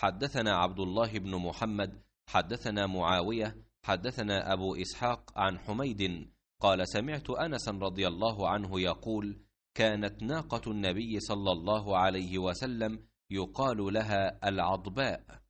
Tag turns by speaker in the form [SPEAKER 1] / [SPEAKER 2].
[SPEAKER 1] حدثنا عبد الله بن محمد
[SPEAKER 2] حدثنا معاويه حدثنا ابو اسحاق عن حميد قال سمعت انسا رضي الله عنه يقول كانت ناقه النبي صلى الله
[SPEAKER 1] عليه وسلم يقال لها العضباء